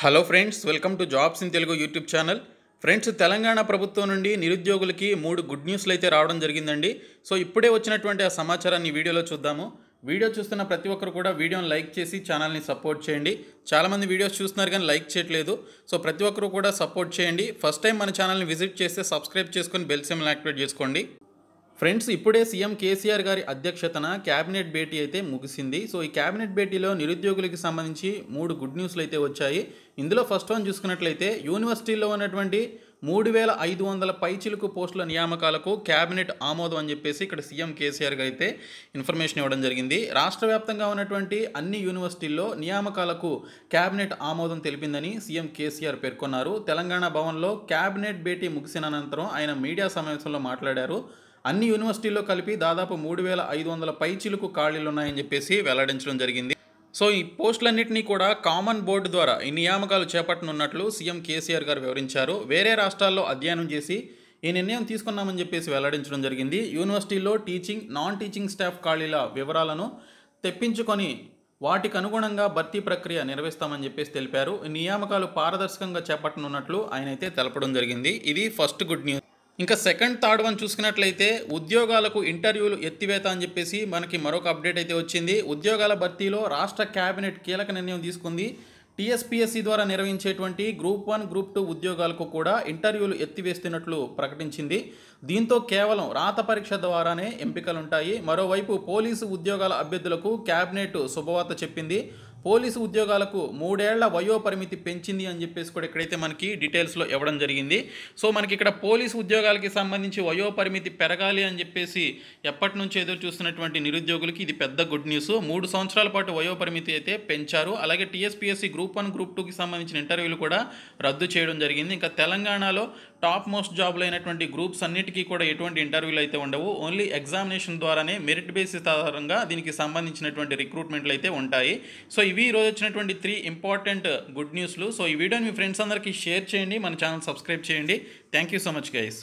hello friends welcome to jobs in Telugu YouTube channel friends Telangana ప్రభుత్వం నుండి నిరుద్యోగులకి మూడు గుడ్ న్యూస్లు అయితే రావడం జరిగిందండి సో ఇప్పుడే వచ్చినటువంటి ఆ సమాచారాన్ని వీడియోలో చూద్దాము వీడియో చూస్తున్న ప్రతి ఒక్కరు కూడా వీడియోని లైక్ చేసి ఛానల్ని సపోర్ట్ చేయండి చాలామంది వీడియోస్ చూస్తున్నారు కానీ లైక్ చేయట్లేదు సో ప్రతి ఒక్కరు కూడా సపోర్ట్ చేయండి ఫస్ట్ టైం మన ఛానల్ని విజిట్ చేస్తే సబ్స్క్రైబ్ చేసుకొని బెల్ యాక్టివేట్ చేసుకోండి ఫ్రెండ్స్ ఇప్పుడే సీఎం కేసీఆర్ గారి అధ్యక్షతన క్యాబినెట్ భేటీ అయితే ముగిసింది సో ఈ క్యాబినెట్ భేటీలో నిరుద్యోగులకు సంబంధించి మూడు గుడ్ న్యూస్లు అయితే వచ్చాయి ఇందులో ఫస్ట్ వన్ చూసుకున్నట్లయితే యూనివర్సిటీల్లో ఉన్నటువంటి మూడు వేల ఐదు వందల పైచిలుకు పోస్టుల నియామకాలకు క్యాబినెట్ ఆమోదం అని చెప్పేసి ఇక్కడ సీఎం కేసీఆర్ అయితే ఇన్ఫర్మేషన్ ఇవ్వడం జరిగింది రాష్ట్ర వ్యాప్తంగా ఉన్నటువంటి అన్ని యూనివర్సిటీల్లో నియామకాలకు క్యాబినెట్ ఆమోదం తెలిపిందని సీఎం కేసీఆర్ పేర్కొన్నారు తెలంగాణ భవన్లో క్యాబినెట్ భేటీ ముగిసిన అనంతరం ఆయన మీడియా సమావేశంలో మాట్లాడారు అన్ని యూనివర్సిటీల్లో కలిపి దాదాపు మూడు వేల ఐదు వందల పైచిలకు ఉన్నాయని చెప్పేసి వెల్లడించడం జరిగింది సో ఈ పోస్టులన్నింటినీ కూడా కామన్ బోర్డు ద్వారా ఈ నియామకాలు చేపట్టనున్నట్లు సీఎం కేసీఆర్ గారు వివరించారు వేరే రాష్ట్రాల్లో అధ్యయనం చేసి ఈ నిర్ణయం తీసుకున్నామని చెప్పేసి వెల్లడించడం జరిగింది యూనివర్సిటీలో టీచింగ్ నాన్ టీచింగ్ స్టాఫ్ ఖాళీల వివరాలను తెప్పించుకొని వాటికి అనుగుణంగా భర్తీ ప్రక్రియ నిర్వహిస్తామని చెప్పేసి తెలిపారు నియామకాలు పారదర్శకంగా చేపట్టనున్నట్లు ఆయన అయితే తెలపడం జరిగింది ఇది ఫస్ట్ గుడ్ న్యూస్ ఇంకా సెకండ్ థర్డ్ వన్ చూసుకున్నట్లయితే ఉద్యోగాలకు ఇంటర్వ్యూలు ఎత్తివేత అని చెప్పేసి మనకి మరొక అప్డేట్ అయితే వచ్చింది ఉద్యోగాల భర్తీలో రాష్ట్ర కేబినెట్ కీలక నిర్ణయం తీసుకుంది టీఎస్పీఎస్సీ ద్వారా నిర్వహించేటువంటి గ్రూప్ వన్ గ్రూప్ టూ ఉద్యోగాలకు కూడా ఇంటర్వ్యూలు ఎత్తివేస్తున్నట్లు ప్రకటించింది దీంతో కేవలం రాత పరీక్ష ద్వారానే ఎంపికలుంటాయి మరోవైపు పోలీసు ఉద్యోగాల అభ్యర్థులకు క్యాబినెట్ శుభవార్త చెప్పింది పోలీసు ఉద్యోగాలకు మూడేళ్ల వయోపరిమితి పెంచింది అని చెప్పేసి కూడా ఇక్కడైతే మనకి డీటెయిల్స్లో ఇవ్వడం జరిగింది సో మనకి ఇక్కడ పోలీసు ఉద్యోగాలకి సంబంధించి వయోపరిమితి పెరగాలి అని చెప్పేసి ఎప్పటి నుంచి ఎదురు చూస్తున్నటువంటి నిరుద్యోగులకి ఇది పెద్ద గుడ్ న్యూస్ మూడు సంవత్సరాల పాటు వయోపరిమితి అయితే పెంచారు అలాగే టీఎస్పీఎస్సీ గ్రూప్ వన్ గ్రూప్ టూకి సంబంధించిన ఇంటర్వ్యూలు కూడా రద్దు చేయడం జరిగింది ఇంకా తెలంగాణలో టాప్ మోస్ట్ జాబ్లు అయినటువంటి గ్రూప్స్ అన్నిటికీ కూడా ఎటువంటి ఇంటర్వ్యూలు అయితే ఉండవు ఓన్లీ ఎగ్జామినేషన్ ద్వారానే మెరిట్ బేసిస్ ఆధారంగా దీనికి సంబంధించినటువంటి రిక్రూట్మెంట్లు అయితే ఉంటాయి సో ఇవి ఈరోజు వచ్చినటువంటి త్రీ ఇంపార్టెంట్ గుడ్ న్యూస్లు సో ఈ వీడియోని మీ ఫ్రెండ్స్ అందరికీ షేర్ చేయండి మన ఛానల్ సబ్స్క్రైబ్ చేయండి thank you so much guys